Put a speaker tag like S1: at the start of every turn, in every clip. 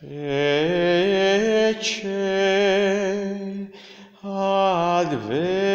S1: fece ad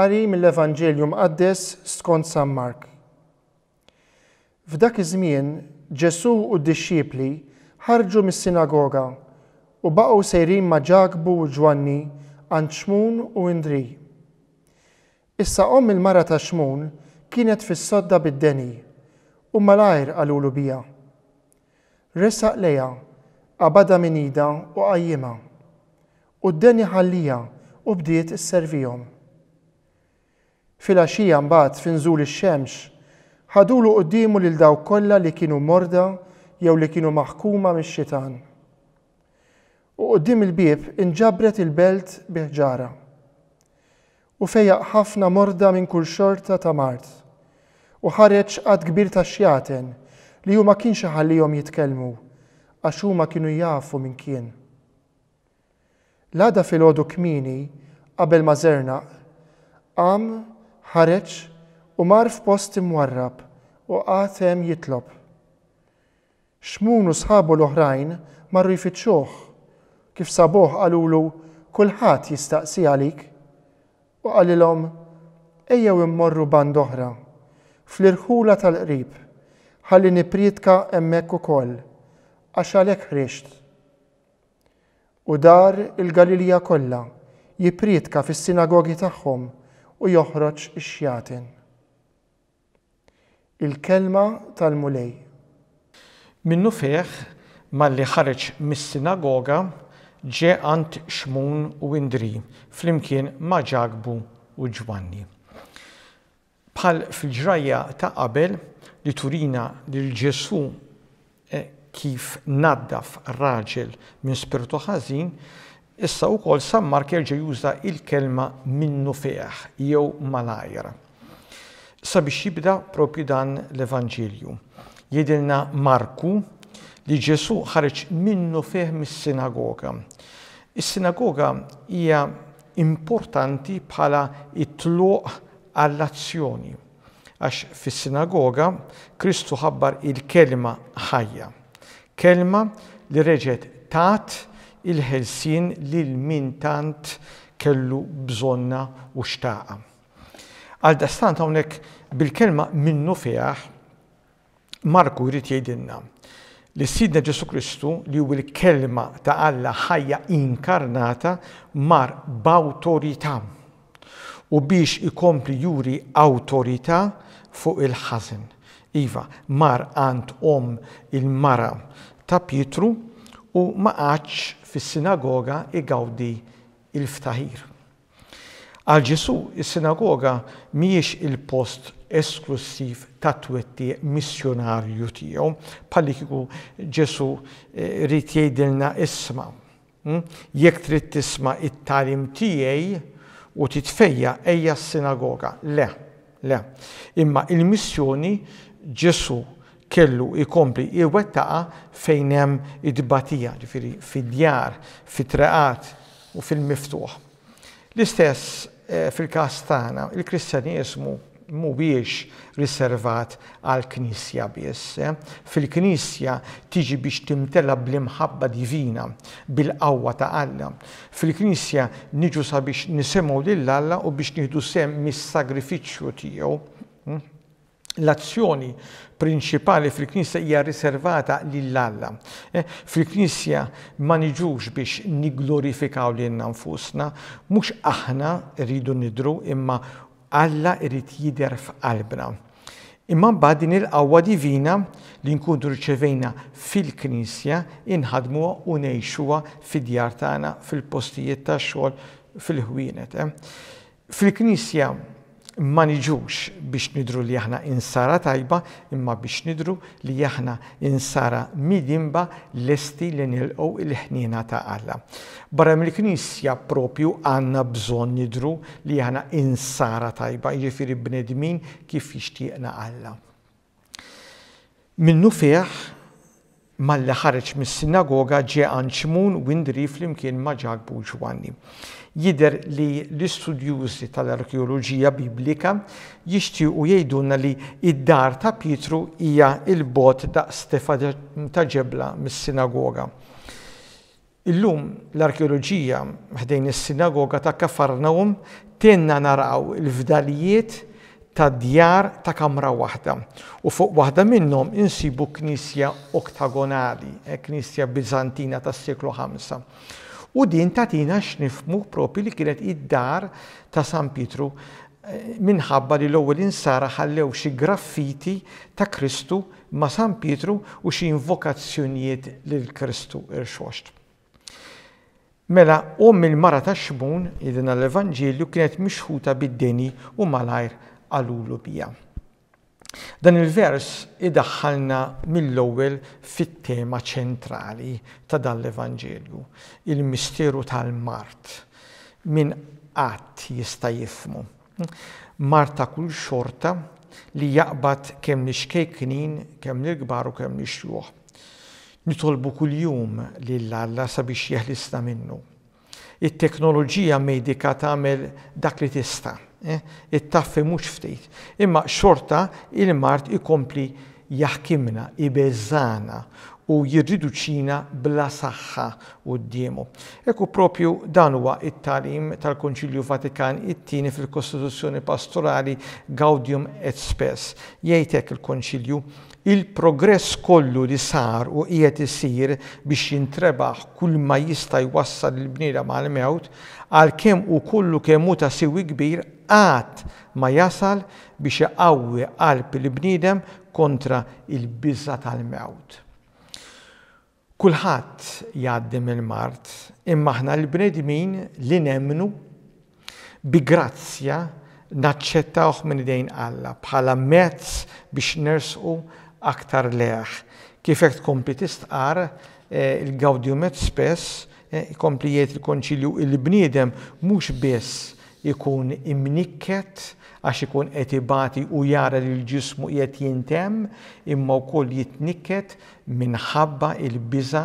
S2: Qari mill evangelium mqaddes skont San Mark. F'dak iż-żmien Ġesu u d-dixxipli ħarġu mis-sinagoga u baqgħu sejrin ma' ġakbu u ġwanni għand xmun u indri. Issa om il-mara ta' xmun kienet fis-sodda bid-deni u malajr għalulu bija. Resaq leja, għabada minida u għajjima, U d-deni ħallija u bdiet is-servijom. Filgħaxija mbagħad finżul ix-xemx ħadulu qoddimu lil dawk kollha li kienu morda jew li kienu maħkuma mix-xitan. U qoddim il-bieb inġabret il-belt biħġara. U fejjaq ħafna morda minn kull xorta ta' mart. U ħareġ għad kbir ta' xjaten li huma kienx ħallihom jitkellmu għax huma kienu jafu minn kien. Lada fil-ħodu kmini qabel ma zerna, għam ħareġ u mar f'post imwarrab u għatem jitlob. Xmunu sħabu l-oħrajn marru jfittxuħ, kif sabuħ għalulu kullħat jistaqsi għalik u għalilom ejjew immorru band oħra fl-irħula tal-qrib ħalli nipritka emmek u koll għaxalek ħrixt. U dar il-Galilija kollha jipritka fis-sinagogi tagħhom u joħroġ ix-xjatin. Il-kelma tal-mulej. Minnu feħ malli ħareġ
S3: mis-sinagoga ġe għant xmun u indri flimkien ma u ġwanni. Bħal fil-ġrajja ta' qabel li turina li l-ġesu eh, kif naddaf raġel minn spiritu ħażin, Issa u kol sammar kerġa juża il-kelma minnu feħ, jew malajr. Sabiex jibda propju dan l-Evanġilju. Jedilna Marku li Ġesu ħareġ minnu feħ mis-sinagoga. Is-sinagoga hija importanti bħala it-tluq għall-azzjoni. Għax fis-sinagoga Kristu ħabbar il-kelma ħajja. Kelma li reġet tat, il-ħelsin li l-min tant kellu bżonna u xtaqa. Għal dastant għonek bil-kelma minnu fiħ, Marku jrit jgħidilna li Sidna Ġesu Kristu li u l-kelma ta' Alla ħajja inkarnata mar b'awtorità u biex ikompli juri awtorità fuq il-ħażin. Iva, mar għand om il-mara ta' Pietru u ma fis-sinagoga igawdi il-ftaħir. Għal Ġesu, is-sinagoga mhijiex il-post esklusiv ta' twetti missjonarju tiegħu palli kieku Ġesu eh, rrid jgħidilna isma. Hm? Jekk trid tisma' it-talim tiegħi u titfejja eja s-sinagoga. Le, le. Imma il-missjoni Ġesu kellu ikompli iwettaqa fejn hemm id-batija, ġifiri fid-djar, fit-traqat u fil-miftuħ. L-istess eh, fil-każ tagħna, il mu mhuwiex riservat għal knisja biss. Eh. Fil-knisja tiġi biex timtela bl-imħabba divina, bil-qawwa ta' Alla. Fil-knisja niġu sabiex nisemgħu lill Alla u biex nieħdu sem mis-sagrifiċċju tiegħu. Hm? L-azzjoni prinċipali fil-Knisja hija riservata lill-Alla. Eh, Fil-Knisja ma niġux biex niglorifikaw li nfusna, mhux aħna rridu nidru imma Alla irid jidher f'qalbna. Imma mbagħad din il-qawwa divina li nkunu riċevejna fil-Knisja inħadmuha u ngħixuha fid-djar tagħna fil-postijiet tax-xogħol fil-ħwienet. Eh. Fil-Knisja ma niġux biex nidru li aħna insara tajba, imma biex nidru li aħna insara midimba lesti li nilqu il-ħnina ta' Alla. Barra mill-Knisja propju għanna bżon nidru li aħna insara tajba, jiġifieri bnedmin kif jixtieqna Alla. Minnu fih malli ħareġ mis-sinagoga ġie għanċmun windri flimkien ma' ġak Buġwanni. Jider li l-istudjużi tal-arkeoloġija biblika jixtiequ jgħidulna li id-dar ta' Pietru hija il-bot da' Stefa ta' ġebla mis-sinagoga. Illum l-arkeoloġija ħdejn is-sinagoga ta' Kafarnaum tenna naraw il-fdalijiet ta' djar ta' kamra waħda. U fuq waħda minnhom insibu knisja oktagonali, eh, knisja Bizantina tas seklu 5. U din tatina x'nifmu propi li kienet id-dar ta' San Pietru eh, minħabba li l-ewwel insara ħallew xi graffiti ta' Kristu ma' San Pietru u xi invokazzjonijiet lil Kristu irxoxt. Mela, um il-mara ta' xbun, idina l-Evanġelju, kienet mixħuta bid-deni u malajr għalulu bija. Dan il-vers idaħħalna mill-ewwel fit-tema ċentrali ta' dan l-Evanġelju, il-misteru tal-Mart, min qatt jista' jifmu. Marta kull xorta li jaqbad kemm knin, kemm nirgbar u kemm nixjuħ. Nitolbu kull jum lill-Alla sabiex jeħlisna minnu. It-teknoloġija medika tagħmel dak li tista' Eh, it-taffi mhux ftit. Imma xorta il-mart ikompli jaħkimna, ibeżana u jirriduċina bla saħħa u d-diemu. Eku propju dan huwa it-talim tal-Konċilju Vatikan it-tieni fil-Kostituzzjoni Pastorali Gaudium et Spes. Jgħidek il-Konċilju il-progress kollu li sar u qiegħed isir biex jintrebaħ kull ma jista' jwassal il-bniera mal-mewt għal kemm u kullu kemm ta' siwi kbir għat ma jasal biex jaqawwi qalb il-bniedem kontra il-bizza tal-mewt. Kulħadd jgħaddim il-mart, imma aħna l-bnedmin li nemnu bi grazzja naċċettawh minn idejn Alla bħala mezz biex nersqu aktar leħ. Kif hekk tkompli tistqar eh, il-gawdiumet spess eh, kompli jgħid il-konċilju il-bniedem mhux biss ikun imnikket għax ikun etibati u jara li l-ġismu qiegħed jintem imma wkoll jitnikket minħabba il-biża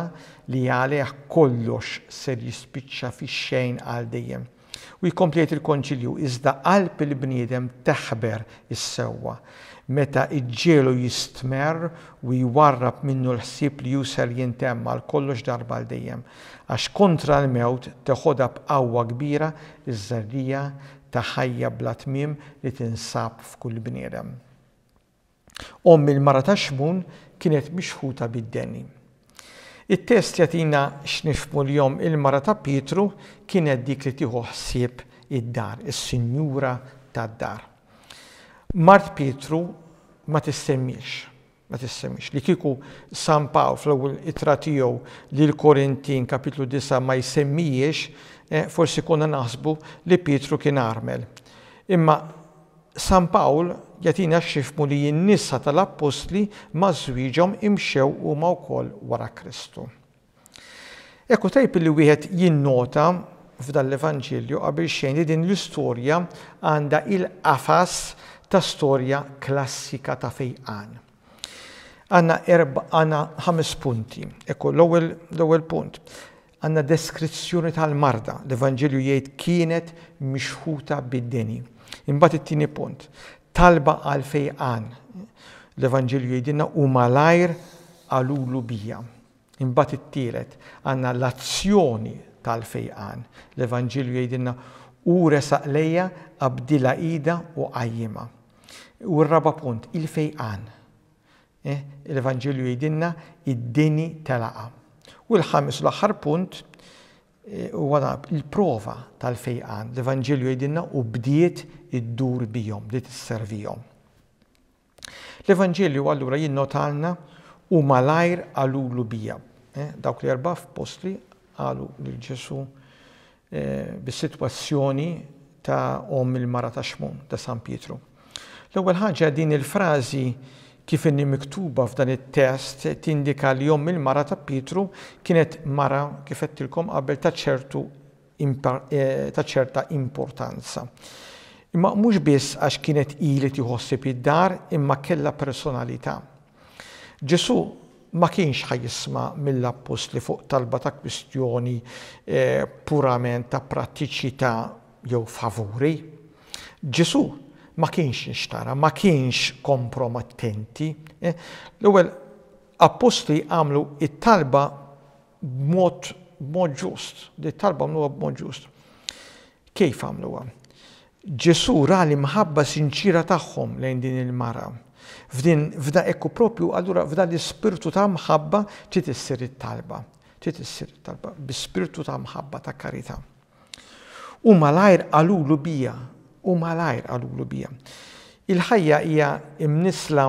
S3: li għalih kollox ser jispiċċa fix-xejn għal dejjem. U jikompliet il-konċilju iżda qalb il-bniedem teħber is-sewwa meta iġġielu jistmer u jwarrab minnu l-ħsib li jusel jintemma l-kollox darba l-dejjem, għax kontra l-mewt teħodha b'qawwa kbira iż żarrija ta' ħajja bla tmiem li tinsab f'kull bniedem. Om il-mara ta' xmun kienet mixħuta bid-deni. it test jatina xnifmu l-jom il-mara ta' Pietru kienet dik li tieħu ħsieb id-dar, is-sinjura tad-dar. Mart Pietru ma tissemmix, ma tissemmix. Li kiku San Paw fl-ewwel itratiju li l-Korintin kapitlu 9 ma jsemmijiex, eh, forsi kuna naħsbu li Pietru kien armel. Imma San Pawl jatina xifmu li jinnissa tal-apostli ma żwieġhom imxew u ma wkoll wara Kristu. Ekku tajp li wieħed jinnota f'dan l-Evanġelju qabel xejn li din l-istorja għandha il-qafas il qafas ta' storja klassika ta' fejqan. Għanna erba, għanna ħames punti. Ekku, l-ewwel punt. Għanna deskrizzjoni tal-marda. L-Evangelju jgħid kienet mixħuta bid-deni. Imbat it-tieni punt. Talba għal fejqan. L-Evangelju jgħidilna u malajr għalulu bija. Imbagħad it-tielet għandna l-azzjoni tal-fejqan. L-Evangelju jgħidilna u resaqleja lejja abdila ida u għajjima. U r-raba punt, il-fejqan. Il-Evangelju eh, jidinna id-dini telaqa. U l-ħamis l-axar punt, eh, u għana il-prova tal-fejqan. L-Evangelju jidinna u bdiet id-dur bijom, bdiet s-servijom. L-Evangelju għallura jinnotalna u malajr għalulu bija. Eh, dawk li erba postri għallu l-ġesu bis-situazzjoni ta' om il-mara ta' xmun ta' San Pietru. L-ewwel ħaġa din il-frażi kif inni miktuba f'dan it-test tindika li jom il-mara ta' Pietru kienet mara kif qedtilkom qabel ta' ċertu eh, ta' ċerta importanza. Imma mhux biss għax kienet ili tiħossib id-dar imma kella personalità. Ġesu ma kienx ħajisma mill-appost li fuq talba ta' kwistjoni eh, purament ta' prattiċità jew favuri. Ġesu ma kienx nixtara, ma kienx kompromattenti. Eh? L-ewwel apposti għamlu it-talba b'mod ġust, di talba mluwa b'mod ġust. Kif għam? Ġesu rali mħabba sinċira tagħhom lejn din il-mara. F'din f'da ekku propju, allura f'da l-ispirtu ta' mħabba trid issir it-talba. Trid issir it-talba bi-spirtu ta' mħabba ta' karità. U malajr qalulu bija u malajr għalulu bija. Il-ħajja hija imnisla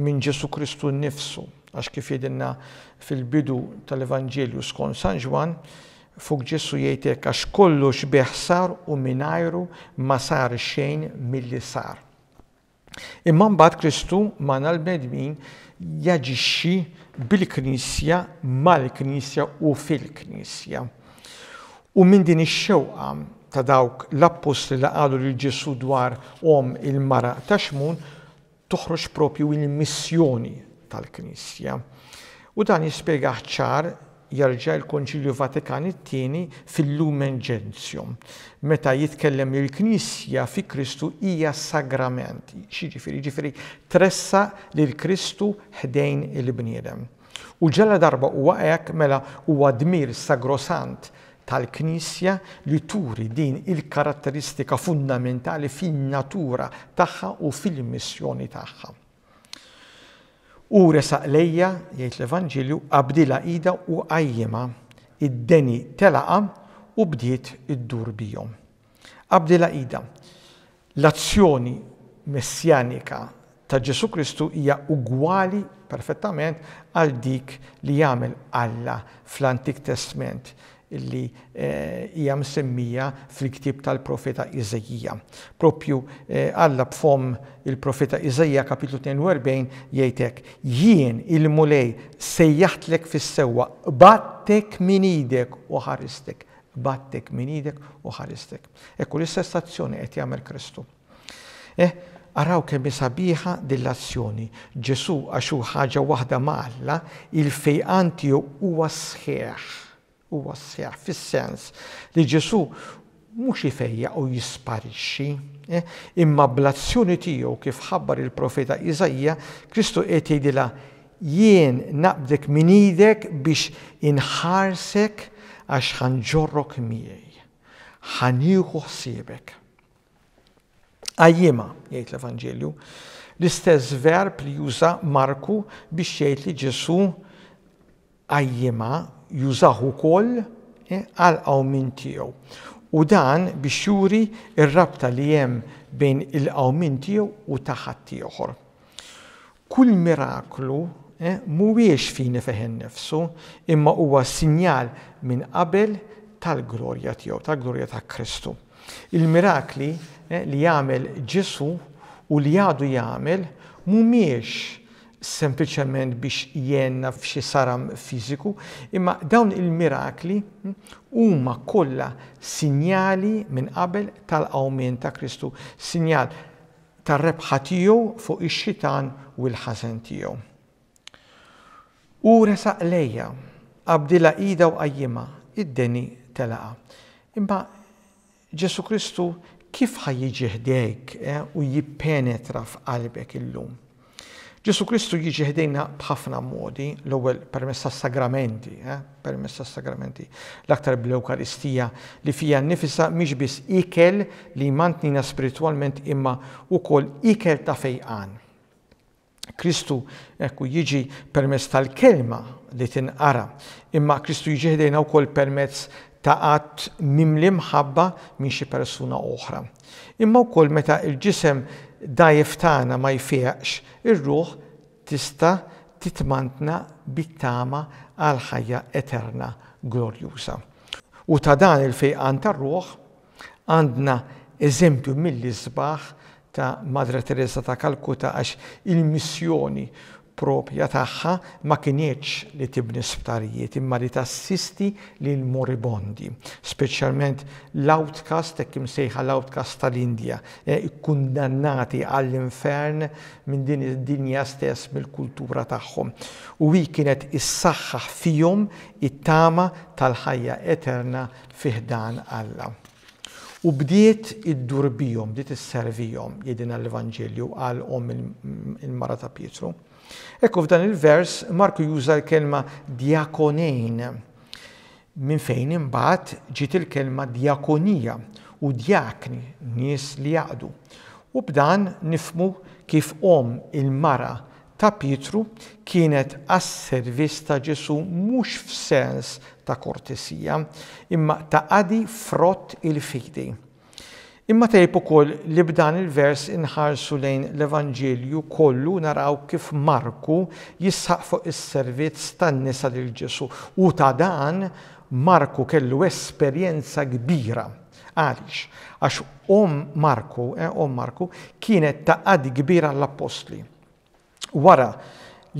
S3: minn Ġesu Kristu nnifsu għax kif jedinna fil-bidu tal evangelju skon San Ġwan, fuq ġessu jgħidek għax kollox beħsar u minajru ma sar xejn mill-li sar. Imma mbagħad Kristu ma nal-bnedmin jaġixxi bil-Knisja, mal-Knisja u fil-Knisja. U minn din ix-xewqa ta' dawk l-appostli li qalu li ġesu dwar om il-mara ta' xmun toħroġ propju il-missjoni tal-Knisja. U dan jispjega ħċar jarġa' l-Konċilju Vatikan it-tieni fil-Lumen Gentium, meta jitkellem il knisja fi Kristu hija sagrament, xiġifieri ġifieri tressa lil Kristu ħdejn il-bniedem. U ġella darba huwa hekk mela huwa dmir sagrosant tal-Knisja li turi din il-karatteristika fundamentali fin-natura tagħha u fil-missjoni tagħha. U resaq lejja, jgħid l-Evanġelju, abdila ida u għajjima id-deni telaqa u bdiet id-dur bijom. Abdila ida, l-azzjoni messjanika ta' Ġesu Kristu hija ugwali perfettament għal dik li jagħmel Alla fl-Antik Testament illi eh, hija msemmija fil-ktib tal-profeta Iżejja. Propju eh, Alla b'fom il-profeta Iżejja kapitlu 42 jgħidek jien il-mulej sejjaħtlek fis-sewwa battek min idek u ħaristek. Battek min idek u ħaristek. Ekku l-istess azzjoni qed jagħmel Kristu. Eh, araw kemm sabiħa dill-azzjoni. Ġesu għaxu ħaġa waħda ma'Alla il-fejqan tiegħu huwa sħiħ u wassija fis-sens li ġesu mhux fejja u jisparixxi, eh? imma blazzjoni tiegħu kif ħabbar il-profeta Iżajja, Kristu qed jgħidilha jien naqbdek minn idek biex inħarsek għax ħanġorrok miegħi. Ħanieħu ħsiebek. Għajjima, jgħid l-Evanġelju, l-istess verb li juża Marku biex jgħid li Ġesu għajjima jużaħ ukoll eh, għal minn tiegħu. U dan biex juri ir-rabta li hemm bejn il-qawmin tiegħu u taħat tieħor. Kull miraklu eh, mhuwiex fini feħen nefsu imma huwa sinjal minn qabel tal-glorja tiegħu, tal-glorja ta' Kristu. Il-mirakli eh, li jagħmel Ġesu u li għadu jagħmel mhumiex sempliċement biex jenna f'xi saram fiżiku, imma dawn il-mirakli hm, huma kollha sinjali minn qabel tal-awmen ta' Kristu, sinjal tar-rebħa tiegħu fuq ix-xitan u l-ħażen tiegħu. U resaq lejja, abdila ida u qajjima, id-deni telaqa. Imma Ġesu Kristu kif ħajjiġi ħdejk eh, u jippenetra f'qalbek illum? Ġesu Kristu jiġi ħdejna bħafna modi, l-ewwel permessa tas-sagramenti, eh? permessa tas-sagramenti, l-aktar bl-Ewkaristija li fija nifisa mhix biss ikel li mantnina spiritualment imma ukoll ikel ta' fejqan. Kristu ekku jiġi permess tal-kelma li tinqara, imma Kristu jiġi ħdejna wkoll permezz ta' qatt mimli ħabba minn xi persuna oħra. Imma wkoll meta il-ġisem dajf tagħna ma jfieqx ir-ruħ tista' titmantna bittama għal ħajja eterna glorjusa. U ta' dan il-fejqan ta' ruħ għandna eżempju mill-isbaħ ta' Madre Teresa ta' Kalkuta għax il-missjoni propja tagħha ma kienieċ li tibni sptarijiet imma li tassisti lil moribondi, speċjalment l-outcast e kim imsejħa l-outcast tal-Indja, e kundannati għall-infern minn din id-dinja stess mill-kultura tagħhom. U hi kienet saħħa fihom it-tama tal-ħajja eterna fiħdan Alla. U bdiet id-durbijom, bdiet is-servijom jedina l evangelju għal om il-mara ta' Pietru. Ekku f'dan il-vers Marku juża l-kelma diakonejn minn fejn imbagħad ġiet il-kelma diakonija u djakni nies li jaqdu. U b'dan nifmu kif om il-mara ta' Pietru kienet għas-servis ta' Ġesu mhux f'sens ta' kortesija, imma ta' għadi frott il-fidi. Imma tejb ukoll li b'dan il-vers inħarsu lejn l-Evanġelju kollu naraw kif Marku jissaq fuq is-servizz tan-nisa lil Ġesu. U ta' dan Marku kellu esperjenza kbira. Għaliex, għax om Marku, eh, om Marku, kienet ta' qadi kbira l-apostli. Wara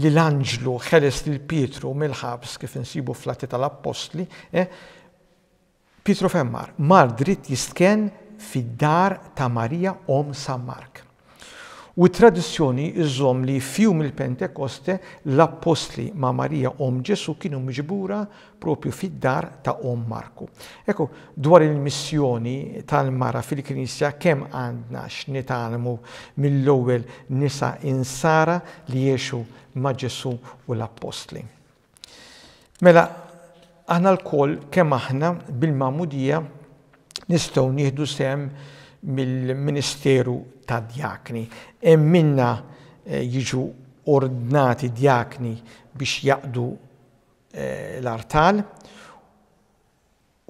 S3: li l-anġlu ħeles lil Pietru mill-ħabs kif insibu flati tal-apostli, eh, Pietru femmar, mar dritt jistken fid-dar ta' Marija om San Mark. U tradizzjoni iżom li fjum il-Pentekoste l-apostli ma' Marija om Ġesu kienu miġbura propju fid-dar ta' om Marku. Eko, dwar il-missjoni tal-mara fil-Knisja kem għandna x'nitalmu mill-ewwel nisa insara li jiexu ma' Ġesu u l-apostli. Mela, aħna l-koll kem aħna bil-mamudija nistgħu nieħdu sem mill-Ministeru ta' Djakni. Hemm minna eh, jiġu ordnati djakni biex jaqdu eh, l-artal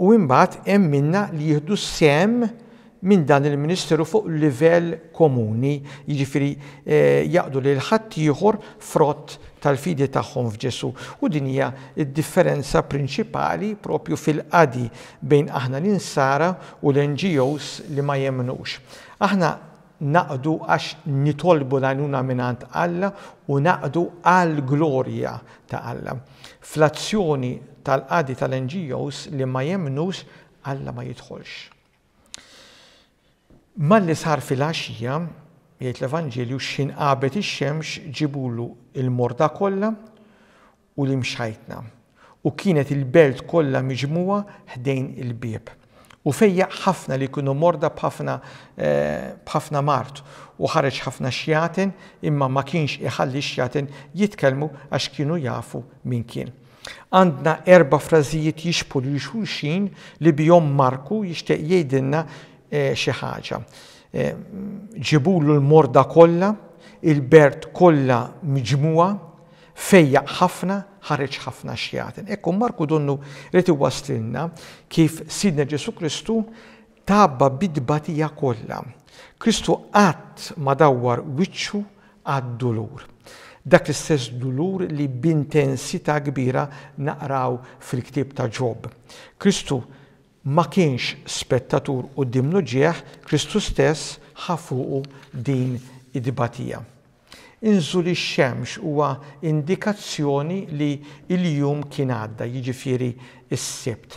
S3: u imbagħad hemm minna li jieħdu sem minn dan il ministru fuq livell komuni, jiġifieri eh, jaqdu lil ħadd ieħor frott tal-fidi tagħhom f'Ġesu. U din hija d-differenza prinċipali propju fil-qadi bejn aħna l-insara u l-NGOs li ma jemnux. Aħna naqdu għax nitolbu l-għanuna minnant Alla u naqdu għal-glorja ta' Alla. Fl-azzjoni tal-qadi tal-NGOs li ma jemnux Alla ma jidħolx. Malli sar fil axija jgħid l evangelju xin qabet ix-xemx ġibulu il-morda kollha u l-imxajtna. U kienet il-belt kollha miġmuwa ħdejn il-bieb. U fejja ħafna li kunu morda eh, b'ħafna mart u ħareġ ħafna xjaten imma ma kienx iħalli xjaten jitkellmu għax kienu jafu min kien. Għandna erba frażijiet jixpulu xulxin li bihom Marku jixtieq jgħidilna Eh, xi ħaġa. Eh, ġibulu l-morda kollha, il-bert kollha miġmuha, fejja ħafna ħareġ ħafna xjatin. Ekku Marku donnu li tiwaslilna kif Sidna Ġesu Kristu tabba bidbatija kollha. Kristu qatt ma dawwar wiċċu għad-dulur. Dak l-istess dulur li b'intensità kbira naqraw fil-ktib ta' ġob. Kristu ma kienx spettatur u dimnu ġieħ, Kristu stess ħafuqu din id-dibatija. Inżul ix-xemx huwa indikazzjoni li il-jum kien għadda, jiġifieri s-sebt.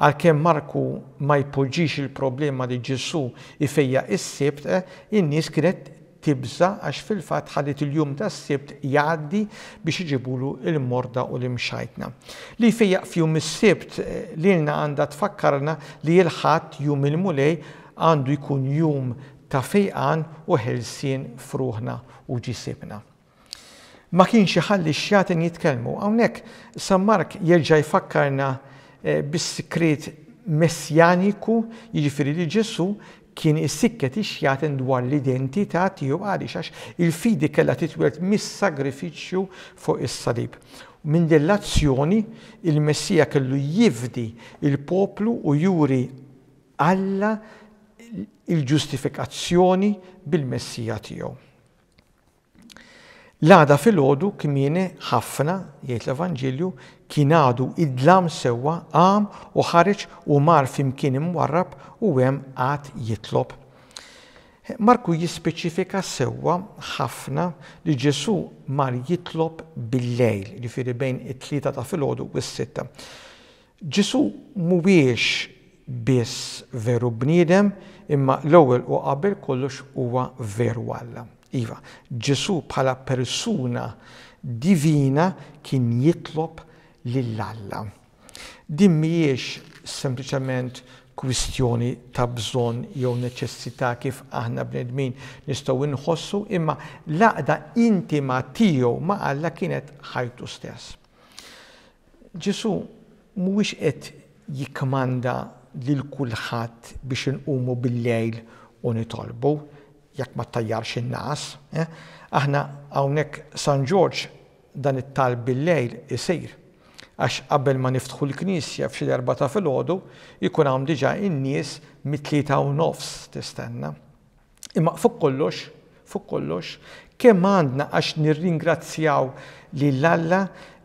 S3: Għalkemm Marku ma jpoġġix il-problema li Ġesu ifejja s-sebt, eh, in-nies kienet tibza għax fil-fat ħadet il-jum ta' s-sibt jgħaddi biex iġibulu il-morda u l-imxajtna. Li fejjaq fjum s-sibt eh, li l-na għanda tfakkarna li il-ħat jum il-mulej għandu jkun jum ta' fejqan u ħelsien fruħna u ġisibna. Ma kienx ħalli xjatin jitkelmu, għawnek Sammark jerġa jfakkarna eh, bis-sikret messjaniku, jiġifieri li ġessu kien is-sikket ixjaten dwar l-identità tiegħu għaliex għax il-fidi kellha titwelt mis-sagrifiċċju fuq is-salib. Min dell-azzjoni il-Messija kellu jifdi il-poplu u juri Alla il-ġustifikazzjoni bil-Messija tiegħu. L-għada fil-ħodu kmieni ħafna, jgħid l-Evanġilju, kien għadu id-dlam sewa għam u ħareġ u mar fimkien imwarrab u hemm għat jitlob. Marku jispeċifika sewa ħafna li Ġesu mar jitlob bil-lejl, firri bejn it-tlieta ta' filgħodu u s-sitta. Ġesu mhuwiex biss veru bniedem, imma l-ewwel u qabel kollox huwa veru għalla. Iva, Ġesu bħala persuna divina kien jitlob lill-Alla. Din mhijiex sempliċement kwistjoni ta' bżon jew neċessità kif aħna bnedmin nistgħu inħossu imma laqda intima tiegħu ma' Alla kienet ħajtu stess. Ġesu mhuwiex qed jikmanda lil kulħadd biex inqumu bil-lejl u nitolbu jekk ma tajjarx in-nas. Eh? Aħna hawnhekk San George dan it-talb bil-lejl isir. Għax qabel ma niftħu l-knisja f'xi darba ta' filgħodu jkun hawn diġà in-nies mit-tlieta u nofs tistenna. Imma fuq kollox, fuq kollox kemm għandna għax nirringrazzjaw li l-Alla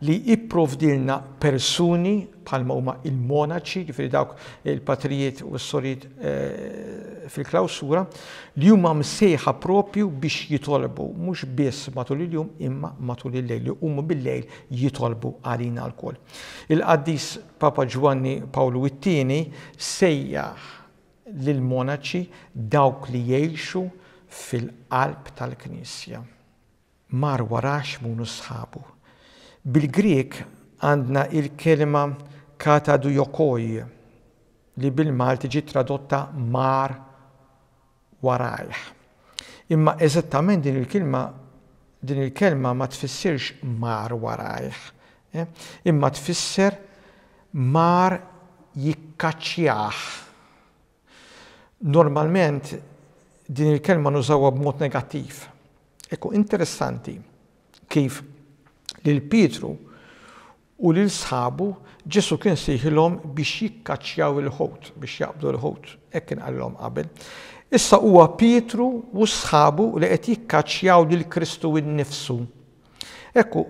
S3: li jipprovdilna persuni bħalma huma il-monaċi, ġifiri dawk il-patrijiet u s-sorid eh, fil-klausura, li huma msejħa propju biex jitolbu, mhux biss matul il-jum imma matul il-lejl, li huma bil-lejl jitolbu għalina l kol Il-qaddis Papa Giovanni Paolo II sejjaħ lil-monaċi dawk li jgħixu fil-qalb tal-Knisja. Mar warax munu sħabu. bil grik għandna il-kelma katadu jokoj li bil-Malti ġi tradotta mar warajh. Imma eżattament din il-kelma din il-kelma ma tfissirx mar warajh. Eh? Imma tfisser mar jikkaċjaħ. Normalment din il-kelma nużawha b'mod negattiv. Ekku interessanti kif lil Pietru u lil sħabu Ġesu kien siħilom biex jikkaċċjaw il-ħut, biex jaqbdu l-ħut, ekken għallom qabel. Issa huwa Pietru u sħabu li qed jikkaċċjaw lil Kristu innifsu. Ekku,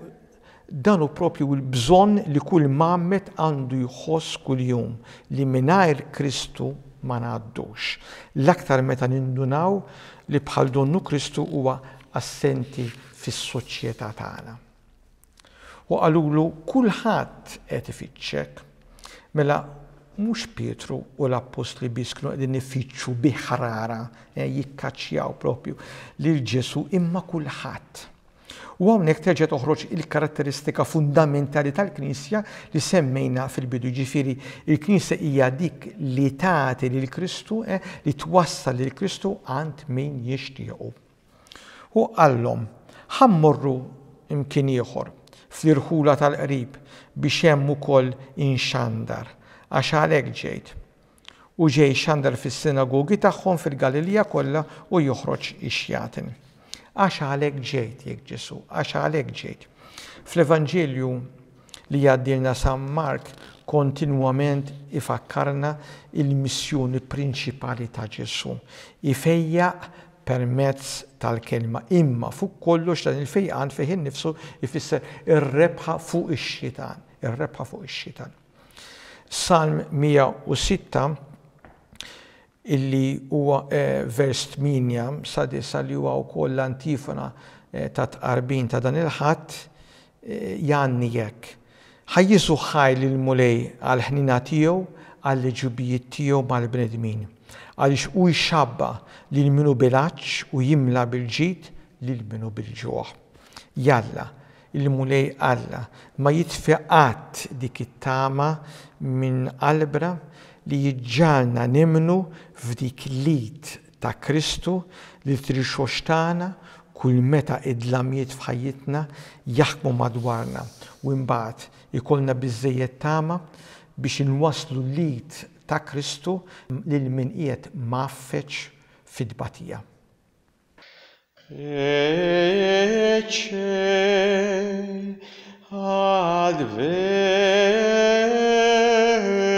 S3: dan u propju l-bżonn li kull mammet għandu jħoss kuljum li mingħajr Kristu ma naddux. L-aktar meta nindunaw li bħal donnu Kristu huwa assenti fis-soċjetà tagħna. U għalulu kulħadd qed ifittxek mela mhux Pietru u l-Apostli li bisknu qegħdin ifittxu biħrara eh, jikkaċċjaw propju lil Ġesu imma kulħadd U għomnek terġa toħroġ il-karatteristika fundamentali tal-Knisja li semmejna fil-bidu ġifiri il-Knisja hija dik li tagħti lil Kristu eh, li twassal lil Kristu għand min jixtiequ. U għallhom ħammurru imkien ieħor fl-irħula tal-qrib biex hemm ukoll inxandar għax għalhekk ġejt. U ġej xandar fis-sinagogi tagħhom fil-Galilija kollha u joħroġ ix-xjatin għax għalek ġejt, jek ġesu, għax għalek ġejt. fl evangelju li jaddilna San Mark kontinuament ifakkarna il-missjoni prinċipali ta' ġesu. Ifejja permezz tal-kelma. Imma fuq kollox dan il-fejqan fejn nifsu ifisser ir-rebħa fuq ix-xitan. Ir-rebħa fuq ix-xitan. Salm 106 illi huwa eh, vers 8 sadisa li huwa wkoll l-antifona eh, ta' tqarbin ta' dan il-ħadd eh, janni jekk. Ħajjisu ħaj lil mulej għal ħnina tiegħu għall ġubijiet tiegħu mal-bnedmin. Għaliex u jxabba lil minu bilaċ u jimla bil li lil minu bil-ġuħ. Jalla, il-mulej Alla ma jitfiqat dik it-tama minn qalbra li jġġalna nimnu f'dik lit ta' Kristu li trixoċtana kull meta id-lamjiet fħajjitna jaħkmu madwarna u mbagħad ikollna biżejjed tama biex inwaslu lit ta' Kristu lil min qiegħed maffeċ fid-batija.
S1: Ece ad